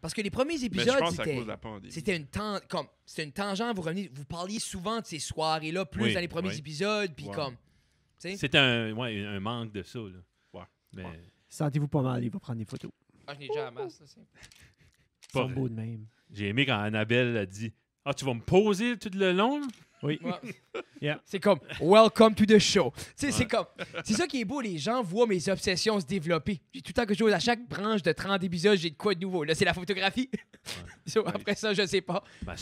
Parce que les premiers épisodes, c'était une une tangente. Vous vous parliez souvent de ces soirées-là, plus dans les premiers épisodes, puis comme. C'était un, manque de ça. Sentez-vous pas mal, il va prendre des photos. J'ai aimé quand Annabelle a dit ah, tu vas me poser tout le long? Oui. C'est comme Welcome to the show. C'est comme. C'est ça qui est beau, les gens voient mes obsessions se développer. J'ai tout le temps que je joue à chaque branche de 30 épisodes, j'ai de quoi de nouveau. Là, c'est la photographie. après ça, je sais pas. Ben,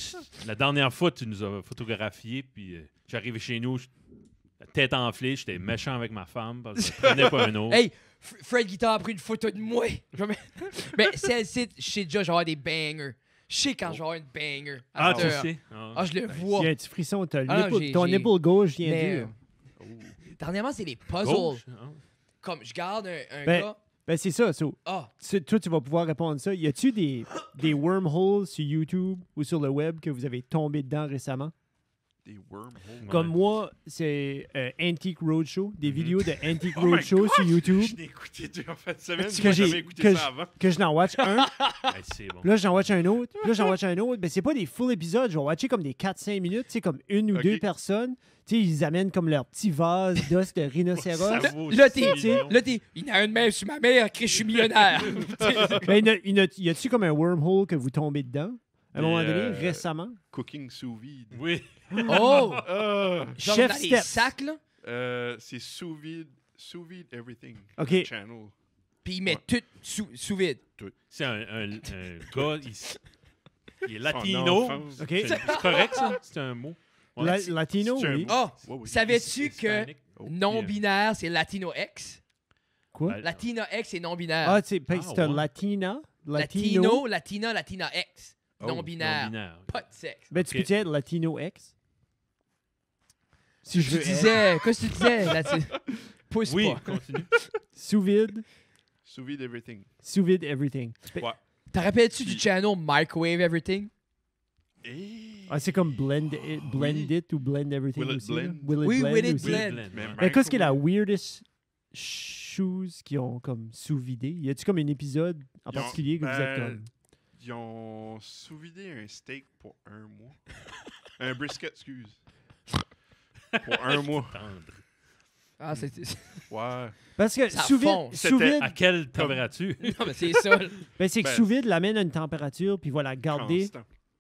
la dernière fois, tu nous as photographié, puis euh, suis j'arrivais chez nous, la tête enflée, j'étais méchant avec ma femme parce que je pas un autre. Hey, Fred Guitar a pris une photo de moi. Mais celle-ci, je sais déjà, j'aurai des bangers. Je sais quand oh. j'aurai une banger. Ah, tu sais. Ah. ah, je le vois. Il y ah, ton épaule gauche vient Mais... dur. Euh, dernièrement, c'est les puzzles. Hein? Comme je garde un, ben, gars. Ben, c'est ça. Ah. Toi, tu vas pouvoir répondre à ça. Y a-tu des, des wormholes sur YouTube ou sur le web que vous avez tombé dedans récemment? Des wormholes. Comme moi, c'est euh, Antique Roadshow, des mm-hmm. vidéos de oh Antique Roadshow sur YouTube. Je écouté deux en semaine, que j'ai écouté que ça avant. Que je n'en watch un. Là, j'en watch un autre. Là, j'en watch un autre. Mais ben, c'est pas des full épisodes. Je vais watcher comme des 4-5 minutes, comme une ou deux personnes. ils amènent comme leur petit vase d'os de rhinocéros. là, t'es, là, t'es, il a une main sur ma mère, je suis millionnaire. Ben, il y a-tu comme un wormhole que vous tombez dedans? à un moment euh, récemment. Cooking sous vide. Oui. Oh! Euh, Chef euh, c'est sous vide, sous vide everything. OK. Channel. Puis il met tout sous, sous vide. C'est un, gars, il, est latino. OK. C'est correct, ça? C'est un mot. Latino, oui. Ah, oh! Savais-tu que non-binaire, c'est Latino X? Quoi? Latino X, et non-binaire. Ah, ah c'est un Latina. Latino, Latino, Latina, Latina X. Ah non-binaire. Pas de sexe. Mais tu peux dire Latino X? Si je disais, qu'est-ce que tu disais? Là, Pousse Oui, continue. Sous vide, Sous vide everything. sous vide everything. te rappelles-tu du channel Microwave Everything? Eh. Ah, c'est comme blend it, ah, blend ou blend everything Will it blend? Will it Oui, blend will it blend. Mais qu'est-ce qui est la weirdest chose qui ont comme sous-vidé? Y a-tu comme un épisode en particulier que vous êtes ben, comme ils ont sous-vidé un steak pour un mois. un brisket, excuse. Pour un mois. Ah, c'est. Ouais. Parce que sous vide, sous vide- à quelle température? Non, mais c'est ça. Mais c'est que ben. sous vide l'amène à une température, puis voilà, garder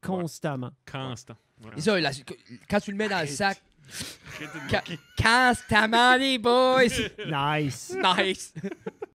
constamment. Constant. quand tu le mets dans le sac, constamment les boys. Nice. nice.